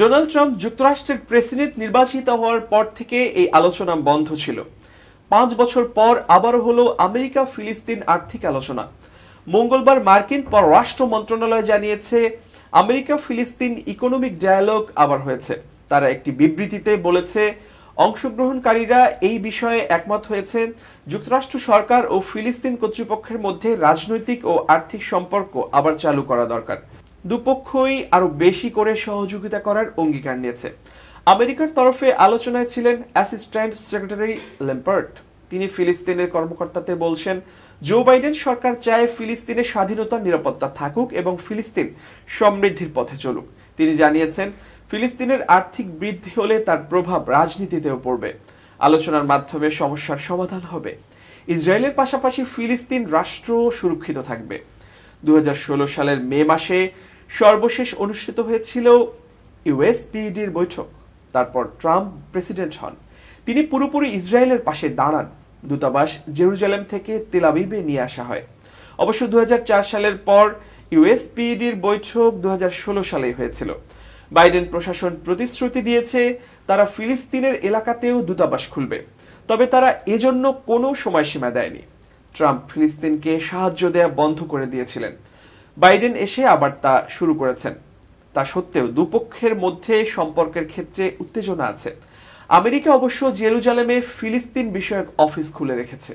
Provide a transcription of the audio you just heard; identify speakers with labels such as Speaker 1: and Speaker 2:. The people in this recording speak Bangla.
Speaker 1: ডোনাল্ড ট্রাম্প যুক্তরাষ্ট্রের প্রেসিডেন্ট নির্বাচিত হওয়ার পর থেকে এই আলোচনা বন্ধ ছিল পাঁচ বছর পর আবার হলো আমেরিকা ফিলিস্তিন আর্থিক আলোচনা মঙ্গলবার মার্কিন পররাষ্ট্র মন্ত্রণালয় জানিয়েছে আমেরিকা ফিলিস্তিন ইকোনমিক ডায়ালগ আবার হয়েছে তারা একটি বিবৃতিতে বলেছে অংশগ্রহণকারীরা এই বিষয়ে একমত হয়েছেন যুক্তরাষ্ট্র সরকার ও ফিলিস্তিন কর্তৃপক্ষের মধ্যে রাজনৈতিক ও আর্থিক সম্পর্ক আবার চালু করা দরকার দুপক্ষই আরও বেশি করে সহযোগিতা করার অঙ্গীকার নিয়েছে আমেরিকার তরফে আলোচনায় ছিলেন অ্যাসিস্ট্যান্ট সেক্রেটারি লেম্পার্ট তিনি ফিলিস্তিনের কর্মকর্তাতে বলছেন জো বাইডেন সরকার চায় ফিলিস্তিনের স্বাধীনতা নিরাপত্তা থাকুক এবং ফিলিস্তিন সমৃদ্ধির পথে চলুক তিনি জানিয়েছেন ফিলিস্তিনের আর্থিক বৃদ্ধি হলে তার প্রভাব রাজনীতিতেও পড়বে আলোচনার মাধ্যমে সমস্যার সমাধান হবে ইসরায়েলের পাশাপাশি ফিলিস্তিন রাষ্ট্র সুরক্ষিত থাকবে দু সালের মে মাসে সর্বশেষ অনুষ্ঠিত হয়েছিল ইউএসপিডির বৈঠক তারপর ট্রাম্প প্রেসিডেন্ট হন তিনি পুরোপুরি ইসরায়েলের পাশে দাঁড়ান দূতাবাস জেরুজালেম থেকে তেলাবিবে নিয়ে আসা হয় অবশ্য দু সালের পর ইউএসপিডির বৈঠক দু সালে হয়েছিল বাইডেন প্রশাসন প্রতিশ্রুতি দিয়েছে তারা ফিলিস্তিনের এলাকাতেও দূতাবাস খুলবে তবে তারা এজন্য কোনো সময়সীমা দেয়নি ট্রাম্প ফিলিস্তিনকে সাহায্য দেয়া বন্ধ করে দিয়েছিলেন বাইডেন এসে আবার তা শুরু করেছেন তা সত্ত্বেও দুপক্ষের মধ্যে সম্পর্কের ক্ষেত্রে উত্তেজনা আছে আমেরিকা অবশ্য জেরুজালেমে ফিলিস্তিন বিষয়ক অফিস খুলে রেখেছে